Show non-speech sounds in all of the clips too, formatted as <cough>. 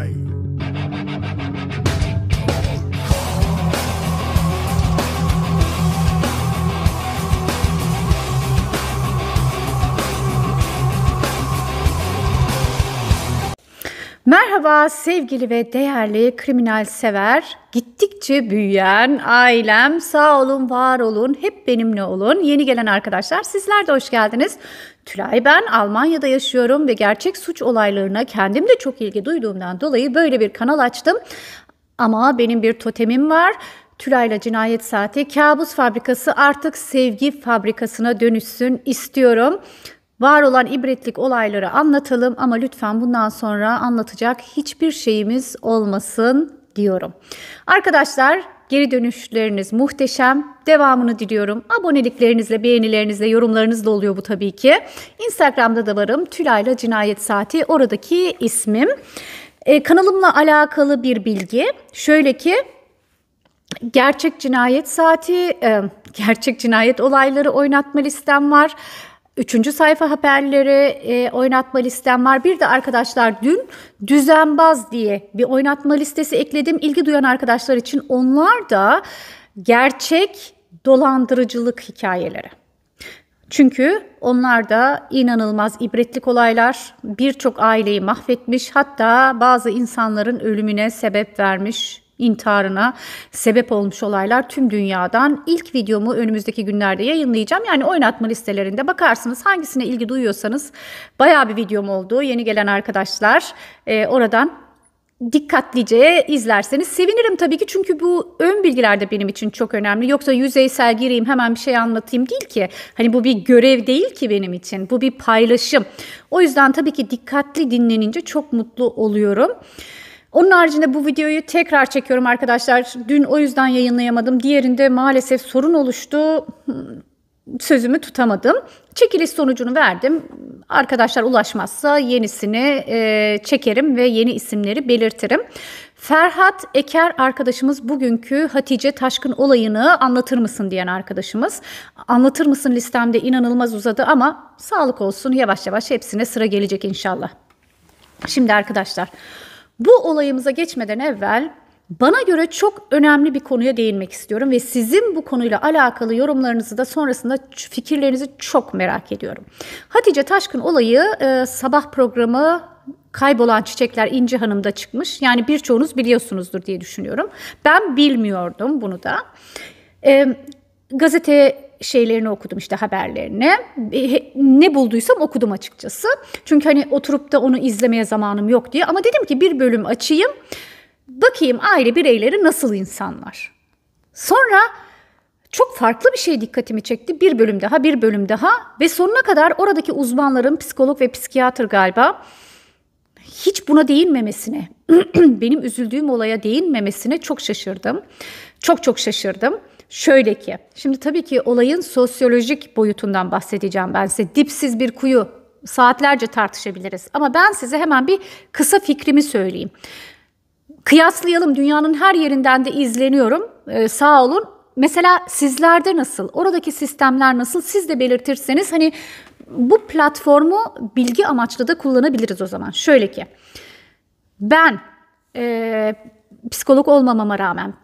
pain. Merhaba sevgili ve değerli kriminal sever, gittikçe büyüyen ailem sağ olun, var olun, hep benimle olun. Yeni gelen arkadaşlar sizler de hoş geldiniz. Tülay ben Almanya'da yaşıyorum ve gerçek suç olaylarına kendim de çok ilgi duyduğumdan dolayı böyle bir kanal açtım. Ama benim bir totemim var. Tülay'la Cinayet Saati Kabus Fabrikası artık sevgi fabrikasına dönüşsün istiyorum var olan ibretlik olayları anlatalım ama lütfen bundan sonra anlatacak hiçbir şeyimiz olmasın diyorum. Arkadaşlar Geri dönüşleriniz muhteşem. Devamını diliyorum. Aboneliklerinizle, beğenilerinizle, yorumlarınızla oluyor bu tabii ki. Instagram'da da varım. Tülay'la Cinayet Saati oradaki ismim. Ee, kanalımla alakalı bir bilgi. Şöyle ki gerçek cinayet saati, e, gerçek cinayet olayları oynatma listem var. Üçüncü sayfa haberleri e, oynatma listem var. Bir de arkadaşlar dün düzenbaz diye bir oynatma listesi ekledim. İlgi duyan arkadaşlar için onlar da gerçek dolandırıcılık hikayeleri. Çünkü onlar da inanılmaz ibretlik olaylar birçok aileyi mahvetmiş hatta bazı insanların ölümüne sebep vermiş intiharına sebep olmuş olaylar tüm dünyadan. İlk videomu önümüzdeki günlerde yayınlayacağım. Yani oynatma listelerinde bakarsınız hangisine ilgi duyuyorsanız bayağı bir videom oldu. Yeni gelen arkadaşlar e, oradan dikkatlice izlerseniz sevinirim tabii ki çünkü bu ön bilgiler de benim için çok önemli. Yoksa yüzeysel gireyim hemen bir şey anlatayım değil ki. Hani bu bir görev değil ki benim için. Bu bir paylaşım. O yüzden tabii ki dikkatli dinlenince çok mutlu oluyorum. Onun haricinde bu videoyu tekrar çekiyorum arkadaşlar. Dün o yüzden yayınlayamadım. Diğerinde maalesef sorun oluştu. Sözümü tutamadım. Çekiliş sonucunu verdim. Arkadaşlar ulaşmazsa yenisini e, çekerim ve yeni isimleri belirtirim. Ferhat Eker arkadaşımız bugünkü Hatice Taşkın olayını anlatır mısın diyen arkadaşımız. Anlatır mısın listemde inanılmaz uzadı ama sağlık olsun yavaş yavaş hepsine sıra gelecek inşallah. Şimdi arkadaşlar bu olayımıza geçmeden evvel bana göre çok önemli bir konuya değinmek istiyorum ve sizin bu konuyla alakalı yorumlarınızı da sonrasında fikirlerinizi çok merak ediyorum. Hatice Taşkın olayı e, sabah programı Kaybolan Çiçekler İnci Hanım'da çıkmış. Yani birçoğunuz biliyorsunuzdur diye düşünüyorum. Ben bilmiyordum bunu da. E, gazete şeylerini okudum işte haberlerini. E, ne bulduysam okudum açıkçası. Çünkü hani oturup da onu izlemeye zamanım yok diye. Ama dedim ki bir bölüm açayım. Bakayım aile bireyleri nasıl insanlar. Sonra çok farklı bir şey dikkatimi çekti. Bir bölüm daha, bir bölüm daha ve sonuna kadar oradaki uzmanların psikolog ve psikiyatr galiba hiç buna değinmemesine, <clears throat> benim üzüldüğüm olaya değinmemesine çok şaşırdım. Çok çok şaşırdım. Şöyle ki, şimdi tabii ki olayın sosyolojik boyutundan bahsedeceğim ben size. Dipsiz bir kuyu saatlerce tartışabiliriz ama ben size hemen bir kısa fikrimi söyleyeyim. Kıyaslayalım dünyanın her yerinden de izleniyorum. Ee, sağ olun. Mesela sizlerde nasıl? Oradaki sistemler nasıl? Siz de belirtirseniz hani bu platformu bilgi amaçlı da kullanabiliriz o zaman. Şöyle ki ben e, psikolog olmamama rağmen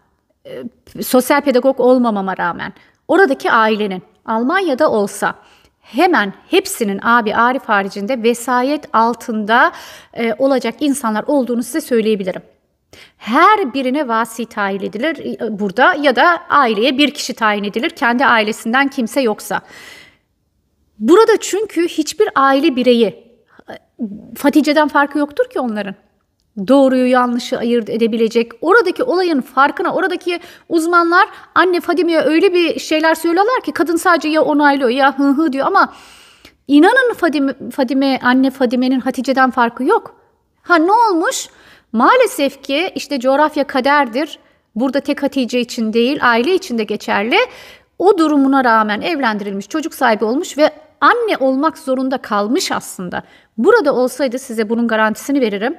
e, sosyal pedagog olmamama rağmen oradaki ailenin Almanya'da olsa hemen hepsinin abi Arif haricinde vesayet altında e, olacak insanlar olduğunu size söyleyebilirim. Her birine vasi tayin edilir e, burada ya da aileye bir kişi tayin edilir kendi ailesinden kimse yoksa. Burada çünkü hiçbir aile bireyi e, Fatice'den farkı yoktur ki onların doğruyu yanlışı ayırt edebilecek. Oradaki olayın farkına, oradaki uzmanlar anne Fadime'ye öyle bir şeyler söylüyorlar ki kadın sadece ya onaylıyor ya hı hı diyor ama inanın Fadime, Fadime anne Fadime'nin Hatice'den farkı yok. Ha ne olmuş? Maalesef ki işte coğrafya kaderdir. Burada tek Hatice için değil, aile için de geçerli. O durumuna rağmen evlendirilmiş, çocuk sahibi olmuş ve anne olmak zorunda kalmış aslında. Burada olsaydı size bunun garantisini veririm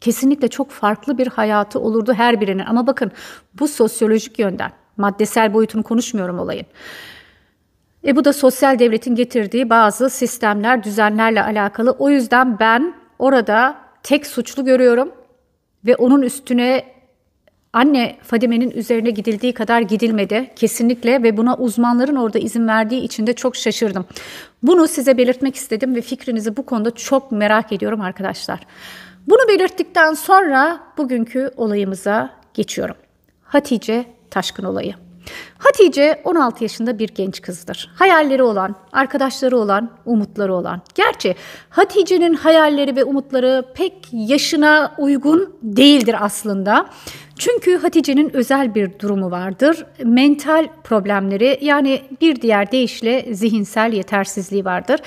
kesinlikle çok farklı bir hayatı olurdu her birinin. Ama bakın bu sosyolojik yönden, maddesel boyutunu konuşmuyorum olayın. E bu da sosyal devletin getirdiği bazı sistemler, düzenlerle alakalı. O yüzden ben orada tek suçlu görüyorum ve onun üstüne anne Fadime'nin üzerine gidildiği kadar gidilmedi kesinlikle ve buna uzmanların orada izin verdiği için de çok şaşırdım. Bunu size belirtmek istedim ve fikrinizi bu konuda çok merak ediyorum arkadaşlar. Bunu belirttikten sonra bugünkü olayımıza geçiyorum. Hatice Taşkın olayı. Hatice 16 yaşında bir genç kızdır. Hayalleri olan, arkadaşları olan, umutları olan. Gerçi Hatice'nin hayalleri ve umutları pek yaşına uygun değildir aslında. Çünkü Hatice'nin özel bir durumu vardır. Mental problemleri yani bir diğer deyişle zihinsel yetersizliği vardır.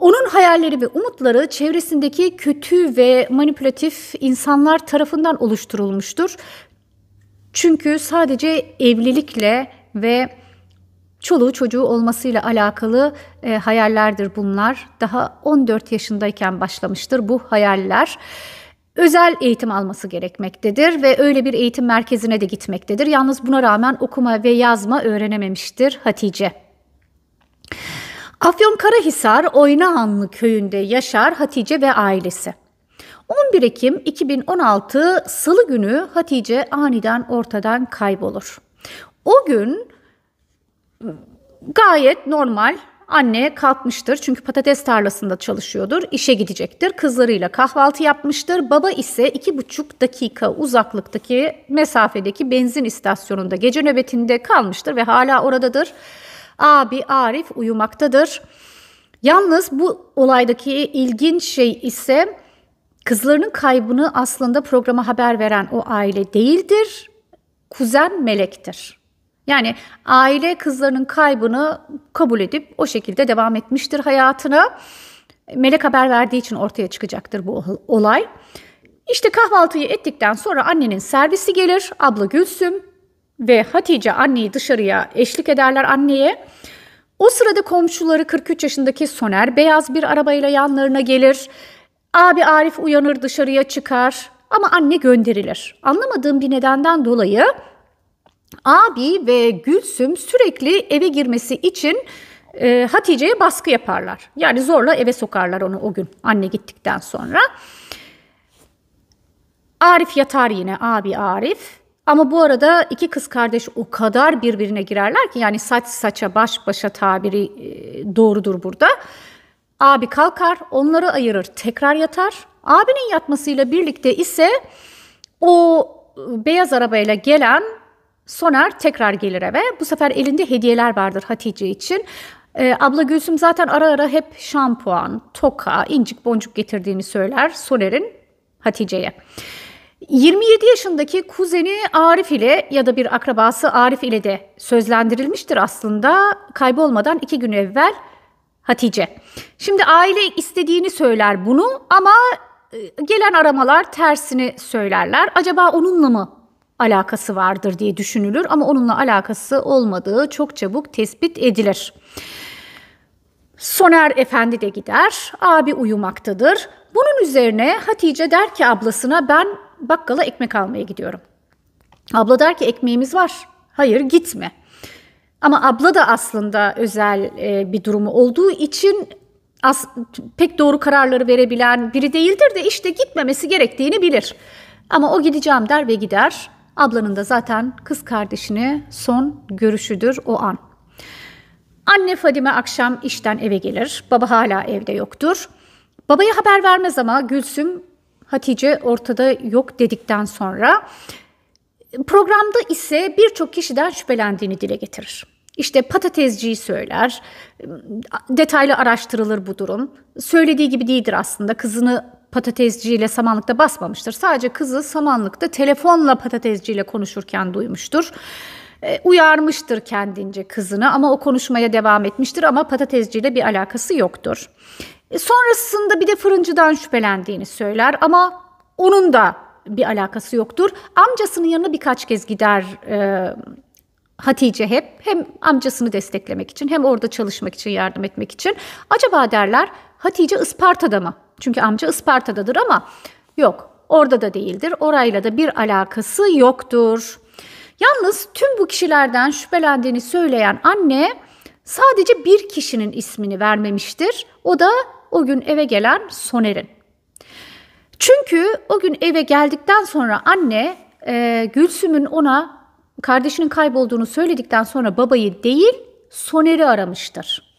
Onun hayalleri ve umutları çevresindeki kötü ve manipülatif insanlar tarafından oluşturulmuştur. Çünkü sadece evlilikle ve çoluğu çocuğu olmasıyla alakalı e, hayallerdir bunlar. Daha 14 yaşındayken başlamıştır bu hayaller. Özel eğitim alması gerekmektedir ve öyle bir eğitim merkezine de gitmektedir. Yalnız buna rağmen okuma ve yazma öğrenememiştir Hatice. Afyon Afyonkarahisar Oynahanlı köyünde yaşar Hatice ve ailesi. 11 Ekim 2016 Salı günü Hatice aniden ortadan kaybolur. O gün gayet normal anne kalkmıştır çünkü patates tarlasında çalışıyordur, işe gidecektir, kızlarıyla kahvaltı yapmıştır. Baba ise iki buçuk dakika uzaklıktaki mesafedeki benzin istasyonunda gece nöbetinde kalmıştır ve hala oradadır abi Arif uyumaktadır. Yalnız bu olaydaki ilginç şey ise kızlarının kaybını aslında programa haber veren o aile değildir. Kuzen Melek'tir. Yani aile kızlarının kaybını kabul edip o şekilde devam etmiştir hayatına. Melek haber verdiği için ortaya çıkacaktır bu olay. İşte kahvaltıyı ettikten sonra annenin servisi gelir. Abla Gülsüm ve Hatice anneyi dışarıya eşlik ederler anneye. O sırada komşuları 43 yaşındaki Soner beyaz bir arabayla yanlarına gelir. Abi Arif uyanır dışarıya çıkar ama anne gönderilir. Anlamadığım bir nedenden dolayı abi ve Gülsüm sürekli eve girmesi için e, Hatice'ye baskı yaparlar. Yani zorla eve sokarlar onu o gün anne gittikten sonra. Arif yatar yine abi Arif ama bu arada iki kız kardeş o kadar birbirine girerler ki yani saç saça baş başa tabiri e, doğrudur burada. Abi kalkar onları ayırır tekrar yatar. Abinin yatmasıyla birlikte ise o e, beyaz arabayla gelen Soner tekrar gelir eve. Bu sefer elinde hediyeler vardır Hatice için. Ee, abla Gülsüm zaten ara ara hep şampuan, toka, incik boncuk getirdiğini söyler Soner'in Hatice'ye. 27 yaşındaki kuzeni Arif ile ya da bir akrabası Arif ile de sözlendirilmiştir aslında kaybolmadan iki gün evvel Hatice. Şimdi aile istediğini söyler bunu ama e, gelen aramalar tersini söylerler. Acaba onunla mı alakası vardır diye düşünülür ama onunla alakası olmadığı çok çabuk tespit edilir. Soner Efendi de gider, abi uyumaktadır. Bunun üzerine Hatice der ki ablasına ben bakkala ekmek almaya gidiyorum. Abla der ki ekmeğimiz var. Hayır gitme. Ama abla da aslında özel e, bir durumu olduğu için as, pek doğru kararları verebilen biri değildir de işte gitmemesi gerektiğini bilir. Ama o gideceğim der ve gider. Ablanın da zaten kız kardeşini son görüşüdür o an. Anne Fadime akşam işten eve gelir. Baba hala evde yoktur. Babaya haber vermez ama Gülsüm Hatice ortada yok dedikten sonra programda ise birçok kişiden şüphelendiğini dile getirir. İşte patatesciyi söyler, detaylı araştırılır bu durum. Söylediği gibi değildir aslında. Kızını patatesciyle samanlıkta basmamıştır. Sadece kızı samanlıkta telefonla patatesciyle konuşurken duymuştur. E, uyarmıştır kendince kızını ama o konuşmaya devam etmiştir ama patatesciyle bir alakası yoktur. E, sonrasında bir de fırıncıdan şüphelendiğini söyler ama onun da bir alakası yoktur. Amcasının yanına birkaç kez gider e, Hatice hep hem amcasını desteklemek için hem orada çalışmak için yardım etmek için. Acaba derler Hatice Isparta'da mı? Çünkü amca Isparta'dadır ama yok orada da değildir. Orayla da bir alakası yoktur. Yalnız tüm bu kişilerden şüphelendiğini söyleyen anne sadece bir kişinin ismini vermemiştir. O da o gün eve gelen Soner'in. Çünkü o gün eve geldikten sonra anne e, Gülsüm'ün ona kardeşinin kaybolduğunu söyledikten sonra babayı değil Soner'i aramıştır.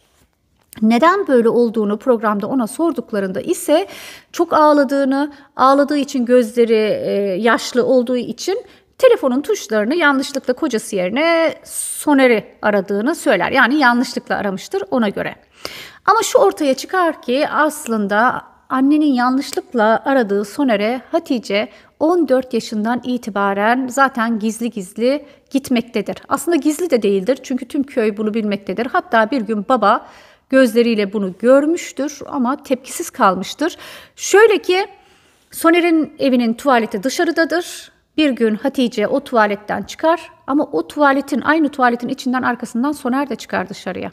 Neden böyle olduğunu programda ona sorduklarında ise çok ağladığını, ağladığı için gözleri e, yaşlı olduğu için telefonun tuşlarını yanlışlıkla kocası yerine Soner'i aradığını söyler. Yani yanlışlıkla aramıştır ona göre. Ama şu ortaya çıkar ki aslında annenin yanlışlıkla aradığı Soner'e Hatice 14 yaşından itibaren zaten gizli gizli gitmektedir. Aslında gizli de değildir çünkü tüm köy bunu bilmektedir. Hatta bir gün baba gözleriyle bunu görmüştür ama tepkisiz kalmıştır. Şöyle ki Soner'in evinin tuvaleti dışarıdadır. Bir gün Hatice o tuvaletten çıkar ama o tuvaletin aynı tuvaletin içinden arkasından Soner de çıkar dışarıya.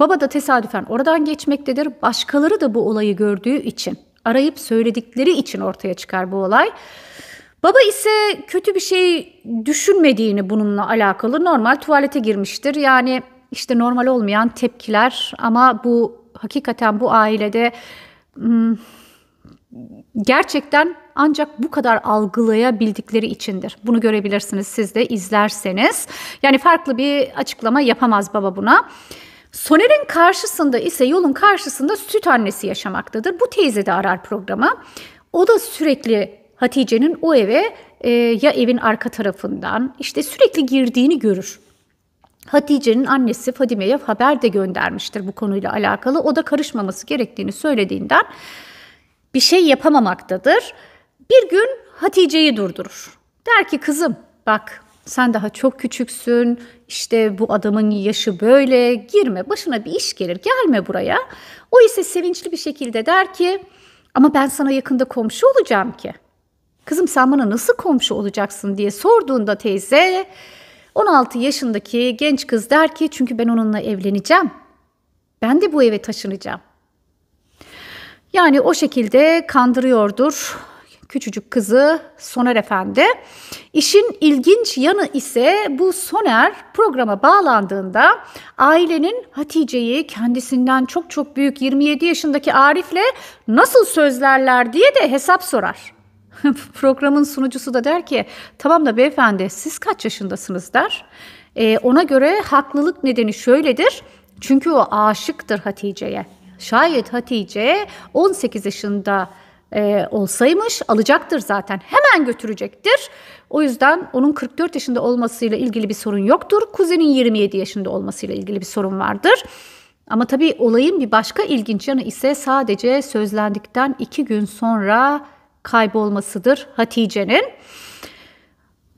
Baba da tesadüfen oradan geçmektedir. Başkaları da bu olayı gördüğü için, arayıp söyledikleri için ortaya çıkar bu olay. Baba ise kötü bir şey düşünmediğini bununla alakalı normal tuvalete girmiştir. Yani işte normal olmayan tepkiler ama bu hakikaten bu ailede hmm, gerçekten ancak bu kadar algılayabildikleri içindir. Bunu görebilirsiniz siz de izlerseniz. Yani farklı bir açıklama yapamaz baba buna. Soner'in karşısında ise yolun karşısında süt annesi yaşamaktadır. Bu teyze de arar programa. O da sürekli Hatice'nin o eve e, ya evin arka tarafından işte sürekli girdiğini görür. Hatice'nin annesi Fadime'ye haber de göndermiştir bu konuyla alakalı. O da karışmaması gerektiğini söylediğinden bir şey yapamamaktadır. Bir gün Hatice'yi durdurur. Der ki kızım bak sen daha çok küçüksün, işte bu adamın yaşı böyle, girme, başına bir iş gelir, gelme buraya. O ise sevinçli bir şekilde der ki, ama ben sana yakında komşu olacağım ki. Kızım sen bana nasıl komşu olacaksın diye sorduğunda teyze, 16 yaşındaki genç kız der ki, çünkü ben onunla evleneceğim. Ben de bu eve taşınacağım. Yani o şekilde kandırıyordur küçücük kızı Soner Efendi. İşin ilginç yanı ise bu Soner programa bağlandığında ailenin Hatice'yi kendisinden çok çok büyük 27 yaşındaki Arif'le nasıl sözlerler diye de hesap sorar. <laughs> Programın sunucusu da der ki tamam da beyefendi siz kaç yaşındasınız der. Ee, ona göre haklılık nedeni şöyledir. Çünkü o aşıktır Hatice'ye. Şayet Hatice 18 yaşında e, olsaymış alacaktır zaten. Hemen götürecektir. O yüzden onun 44 yaşında olmasıyla ilgili bir sorun yoktur. Kuzenin 27 yaşında olmasıyla ilgili bir sorun vardır. Ama tabii olayın bir başka ilginç yanı ise sadece sözlendikten iki gün sonra kaybolmasıdır Hatice'nin.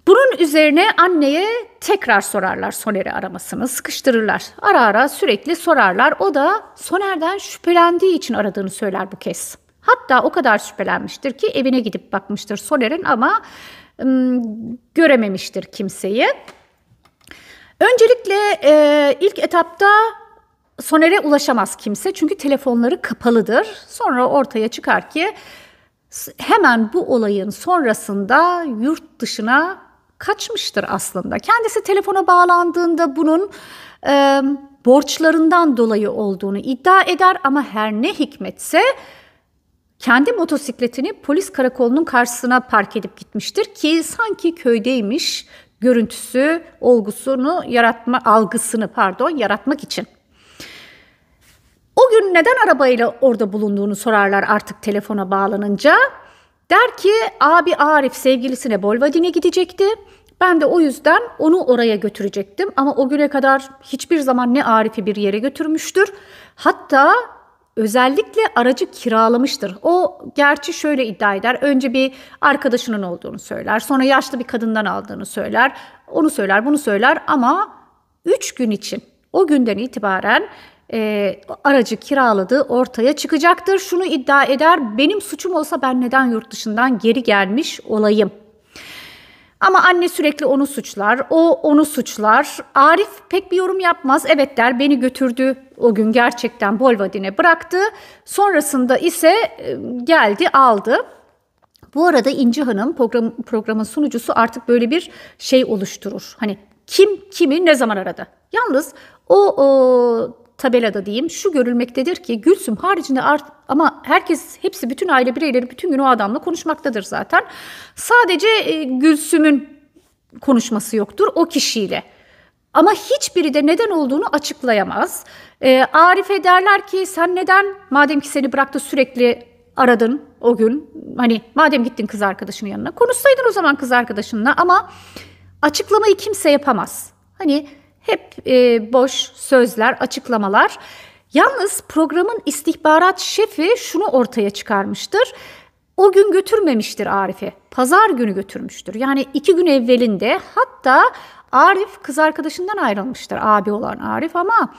Bunun üzerine anneye tekrar sorarlar Soner'i aramasını, sıkıştırırlar. Ara ara sürekli sorarlar. O da Soner'den şüphelendiği için aradığını söyler bu kez. Hatta o kadar şüphelenmiştir ki evine gidip bakmıştır Soler'in ama ım, görememiştir kimseyi. Öncelikle e, ilk etapta Soner'e ulaşamaz kimse çünkü telefonları kapalıdır. Sonra ortaya çıkar ki hemen bu olayın sonrasında yurt dışına kaçmıştır aslında. Kendisi telefona bağlandığında bunun e, borçlarından dolayı olduğunu iddia eder ama her ne hikmetse kendi motosikletini polis karakolunun karşısına park edip gitmiştir ki sanki köydeymiş görüntüsü, olgusunu yaratma algısını pardon yaratmak için. O gün neden arabayla orada bulunduğunu sorarlar artık telefona bağlanınca. Der ki abi Arif sevgilisine Bolvadin'e gidecekti. Ben de o yüzden onu oraya götürecektim ama o güne kadar hiçbir zaman ne Arif'i bir yere götürmüştür. Hatta özellikle aracı kiralamıştır. O gerçi şöyle iddia eder. Önce bir arkadaşının olduğunu söyler. Sonra yaşlı bir kadından aldığını söyler. Onu söyler, bunu söyler ama 3 gün için o günden itibaren e, aracı kiraladığı ortaya çıkacaktır. Şunu iddia eder. Benim suçum olsa ben neden yurt dışından geri gelmiş olayım ama anne sürekli onu suçlar, o onu suçlar. Arif pek bir yorum yapmaz. Evet der beni götürdü o gün gerçekten Bolvadin'e bıraktı. Sonrasında ise e, geldi aldı. Bu arada İnci Hanım program, programın sunucusu artık böyle bir şey oluşturur. Hani kim kimi ne zaman aradı? Yalnız o, o tabelada diyeyim şu görülmektedir ki Gülsüm haricinde art, ama herkes hepsi bütün aile bireyleri bütün gün o adamla konuşmaktadır zaten. Sadece e, Gülsüm'ün konuşması yoktur o kişiyle. Ama hiçbiri de neden olduğunu açıklayamaz. E, Arif'e derler ki sen neden madem ki seni bıraktı sürekli aradın o gün. Hani madem gittin kız arkadaşının yanına konuşsaydın o zaman kız arkadaşınla ama açıklamayı kimse yapamaz. Hani hep e, boş sözler, açıklamalar. Yalnız programın istihbarat şefi şunu ortaya çıkarmıştır. O gün götürmemiştir Arif'i. Pazar günü götürmüştür. Yani iki gün evvelinde hatta Arif kız arkadaşından ayrılmıştır abi olan Arif ama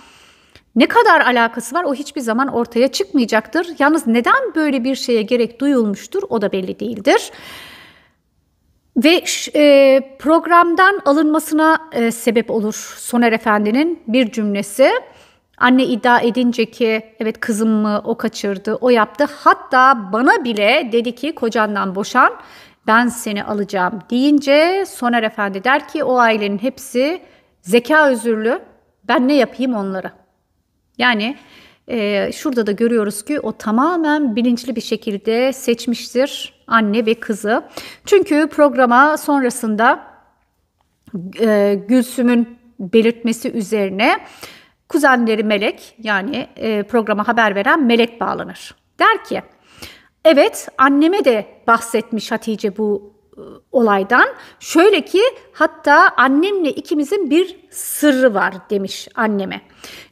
ne kadar alakası var o hiçbir zaman ortaya çıkmayacaktır. Yalnız neden böyle bir şeye gerek duyulmuştur o da belli değildir. Ve e, programdan alınmasına e, sebep olur Soner Efendi'nin bir cümlesi. Anne iddia edince ki evet kızım mı o kaçırdı o yaptı. Hatta bana bile dedi ki kocandan boşan ben seni alacağım deyince Soner Efendi der ki o ailenin hepsi zeka özürlü ben ne yapayım onlara. Yani e, şurada da görüyoruz ki o tamamen bilinçli bir şekilde seçmiştir anne ve kızı. Çünkü programa sonrasında e, Gülsüm'ün belirtmesi üzerine kuzenleri Melek yani e, programa haber veren Melek bağlanır. Der ki evet anneme de bahsetmiş Hatice bu e, olaydan. Şöyle ki hatta annemle ikimizin bir sırrı var demiş anneme.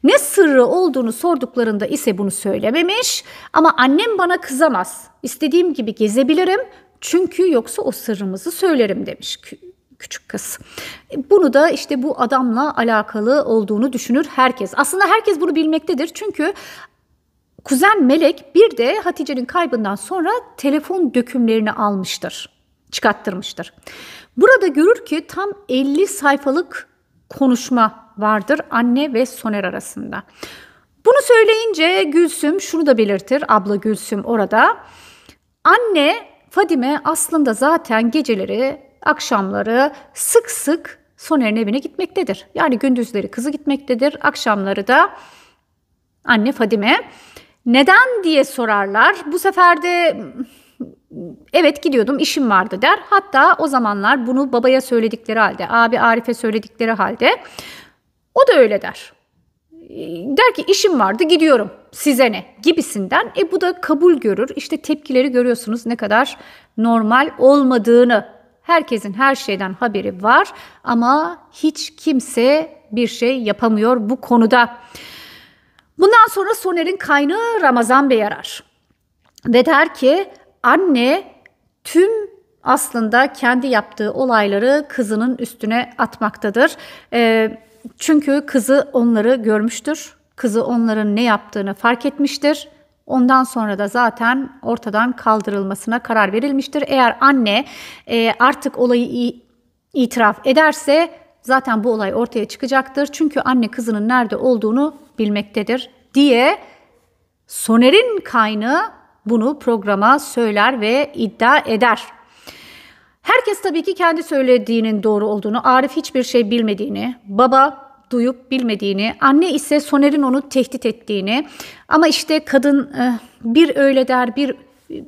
Ne sırrı olduğunu sorduklarında ise bunu söylememiş ama annem bana kızamaz. İstediğim gibi gezebilirim çünkü yoksa o sırrımızı söylerim demiş küçük kız. E, bunu da işte bu adamla alakalı olduğunu düşünür herkes. Aslında herkes bunu bilmektedir çünkü kuzen Melek bir de Hatice'nin kaybından sonra telefon dökümlerini almıştır çıkarttırmıştır. Burada görür ki tam 50 sayfalık konuşma vardır anne ve Soner arasında. Bunu söyleyince Gülsüm şunu da belirtir abla Gülsüm orada. Anne Fadime aslında zaten geceleri akşamları sık sık Soner'in evine gitmektedir. Yani gündüzleri kızı gitmektedir akşamları da anne Fadime. Neden diye sorarlar. Bu sefer de evet gidiyordum işim vardı der. Hatta o zamanlar bunu babaya söyledikleri halde, abi Arif'e söyledikleri halde o da öyle der. Der ki işim vardı gidiyorum size ne gibisinden. E bu da kabul görür. İşte tepkileri görüyorsunuz ne kadar normal olmadığını. Herkesin her şeyden haberi var ama hiç kimse bir şey yapamıyor bu konuda. Bundan sonra Soner'in kaynağı Ramazan Bey arar ve der ki anne tüm aslında kendi yaptığı olayları kızının üstüne atmaktadır. E, çünkü kızı onları görmüştür. Kızı onların ne yaptığını fark etmiştir. Ondan sonra da zaten ortadan kaldırılmasına karar verilmiştir. Eğer anne e, artık olayı itiraf ederse zaten bu olay ortaya çıkacaktır. Çünkü anne kızının nerede olduğunu bilmektedir diye Soner'in kaynağı bunu programa söyler ve iddia eder. Herkes tabii ki kendi söylediğinin doğru olduğunu, Arif hiçbir şey bilmediğini, baba duyup bilmediğini, anne ise Soner'in onu tehdit ettiğini ama işte kadın e, bir öyle der, bir e,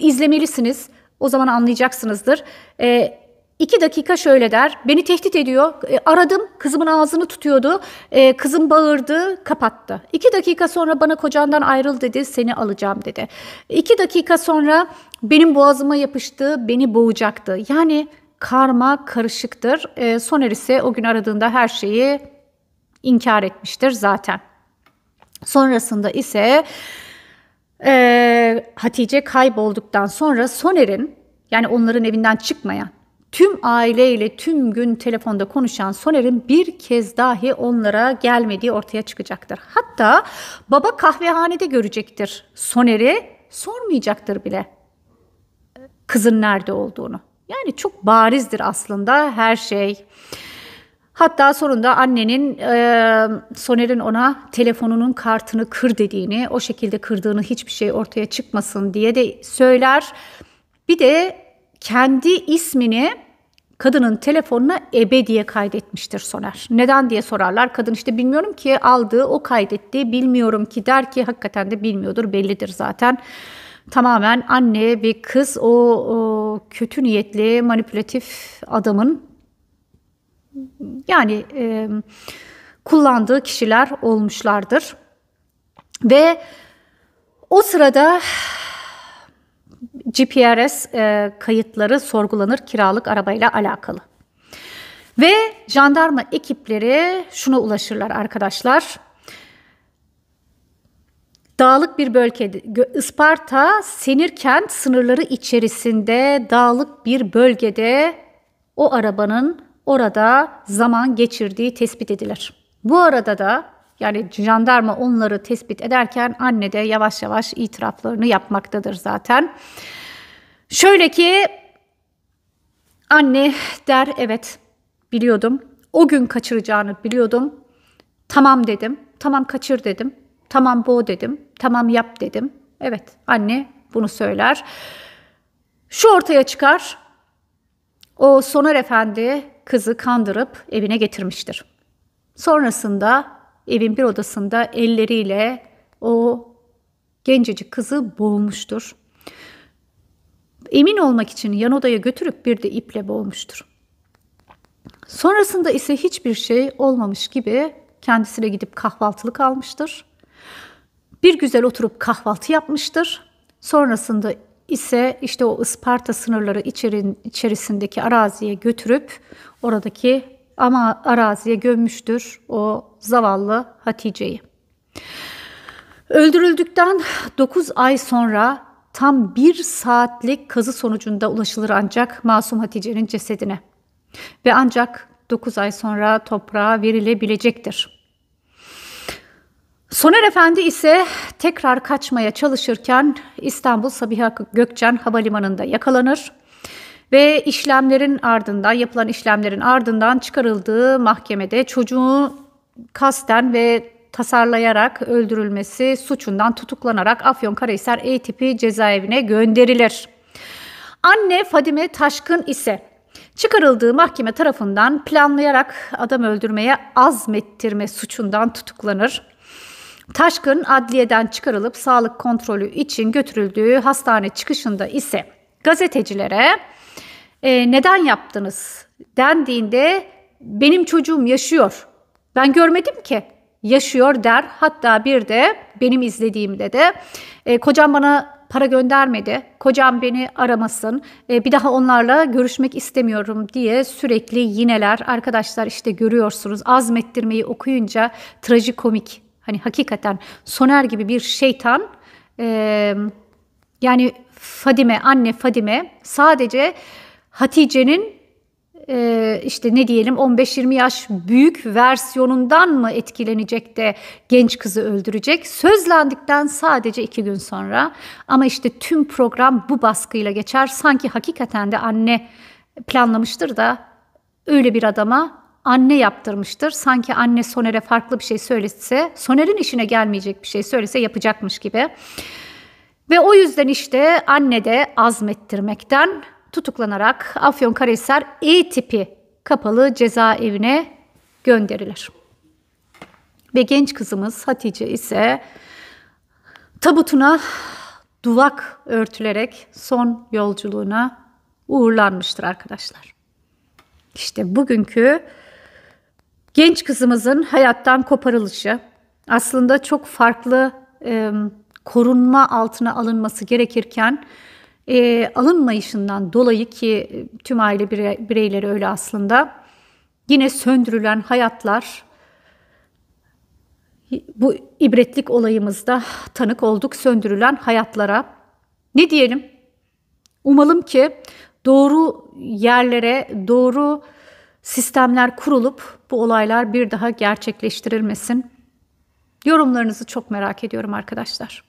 izlemelisiniz. O zaman anlayacaksınızdır. E, İki dakika şöyle der, beni tehdit ediyor. E, aradım, kızımın ağzını tutuyordu. E, kızım bağırdı, kapattı. İki dakika sonra bana kocandan ayrıl dedi, seni alacağım dedi. İki dakika sonra benim boğazıma yapıştı, beni boğacaktı. Yani karma karışıktır. E, Soner ise o gün aradığında her şeyi inkar etmiştir zaten. Sonrasında ise Hatice kaybolduktan sonra Soner'in yani onların evinden çıkmayan tüm aileyle tüm gün telefonda konuşan Soner'in bir kez dahi onlara gelmediği ortaya çıkacaktır. Hatta baba kahvehanede görecektir Soner'i, sormayacaktır bile kızın nerede olduğunu. Yani çok barizdir aslında her şey. Hatta sonunda annenin e, Soner'in ona telefonunun kartını kır dediğini, o şekilde kırdığını hiçbir şey ortaya çıkmasın diye de söyler. Bir de kendi ismini kadının telefonuna ebe diye kaydetmiştir Soner. Neden diye sorarlar. Kadın işte bilmiyorum ki aldığı o kaydetti bilmiyorum ki der ki hakikaten de bilmiyordur bellidir zaten. Tamamen anne ve kız o, o kötü niyetli manipülatif adamın yani e, kullandığı kişiler olmuşlardır. Ve o sırada GPRS e, kayıtları sorgulanır kiralık arabayla alakalı. Ve jandarma ekipleri şuna ulaşırlar arkadaşlar. Dağlık bir bölgede Isparta Senirkent sınırları içerisinde dağlık bir bölgede o arabanın orada zaman geçirdiği tespit edilir. Bu arada da yani jandarma onları tespit ederken anne de yavaş yavaş itiraflarını yapmaktadır zaten. Şöyle ki anne der evet biliyordum. O gün kaçıracağını biliyordum. Tamam dedim. Tamam kaçır dedim. Tamam bu dedim. Tamam yap dedim. Evet anne bunu söyler. Şu ortaya çıkar. O Soner Efendi kızı kandırıp evine getirmiştir. Sonrasında evin bir odasında elleriyle o gencecik kızı boğmuştur. Emin olmak için yan odaya götürüp bir de iple boğmuştur. Sonrasında ise hiçbir şey olmamış gibi kendisine gidip kahvaltılık almıştır. Bir güzel oturup kahvaltı yapmıştır. Sonrasında ise işte o Isparta sınırları içerisindeki araziye götürüp oradaki ama araziye gömmüştür o zavallı Hatice'yi. Öldürüldükten 9 ay sonra tam bir saatlik kazı sonucunda ulaşılır ancak masum Hatice'nin cesedine. Ve ancak 9 ay sonra toprağa verilebilecektir. Soner Efendi ise tekrar kaçmaya çalışırken İstanbul Sabiha Gökçen Havalimanı'nda yakalanır ve işlemlerin ardından yapılan işlemlerin ardından çıkarıldığı mahkemede çocuğun kasten ve tasarlayarak öldürülmesi suçundan tutuklanarak Afyonkarahisar E tipi cezaevine gönderilir. Anne Fadime Taşkın ise çıkarıldığı mahkeme tarafından planlayarak adam öldürmeye azmettirme suçundan tutuklanır. Taşkın adliyeden çıkarılıp sağlık kontrolü için götürüldüğü hastane çıkışında ise gazetecilere e, neden yaptınız dendiğinde benim çocuğum yaşıyor. Ben görmedim ki yaşıyor der. Hatta bir de benim izlediğimde de e, kocam bana para göndermedi. Kocam beni aramasın. E, bir daha onlarla görüşmek istemiyorum diye sürekli yineler. Arkadaşlar işte görüyorsunuz azmettirmeyi okuyunca trajikomik. Hani hakikaten Soner gibi bir şeytan e, yani Fadime anne Fadime sadece Hatice'nin e, işte ne diyelim 15-20 yaş büyük versiyonundan mı etkilenecek de genç kızı öldürecek? Sözlendikten sadece iki gün sonra ama işte tüm program bu baskıyla geçer. Sanki hakikaten de anne planlamıştır da öyle bir adama anne yaptırmıştır. Sanki anne Soner'e farklı bir şey söylese, Soner'in işine gelmeyecek bir şey söylese yapacakmış gibi. Ve o yüzden işte anne de azmettirmekten tutuklanarak Afyonkarahisar E tipi kapalı cezaevine gönderilir. Ve genç kızımız Hatice ise tabutuna duvak örtülerek son yolculuğuna uğurlanmıştır arkadaşlar. İşte bugünkü genç kızımızın hayattan koparılışı aslında çok farklı e, korunma altına alınması gerekirken e, alınmayışından dolayı ki e, tüm aile bire, bireyleri öyle aslında yine söndürülen hayatlar bu ibretlik olayımızda tanık olduk söndürülen hayatlara. Ne diyelim? Umalım ki doğru yerlere, doğru sistemler kurulup bu olaylar bir daha gerçekleştirilmesin. Yorumlarınızı çok merak ediyorum arkadaşlar.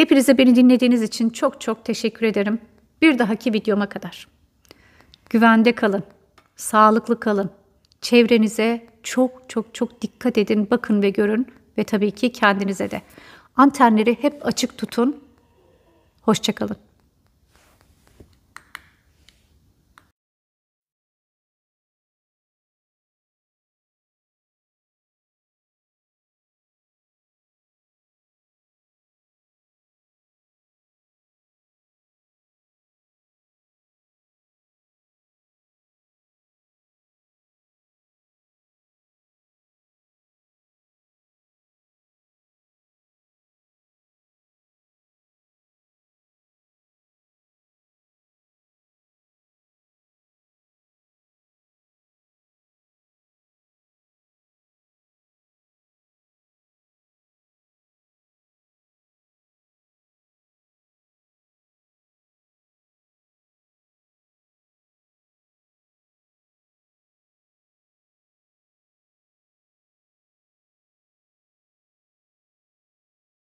Hepinize beni dinlediğiniz için çok çok teşekkür ederim. Bir dahaki videoma kadar. Güvende kalın, sağlıklı kalın. Çevrenize çok çok çok dikkat edin, bakın ve görün ve tabii ki kendinize de. Antenleri hep açık tutun. Hoşçakalın.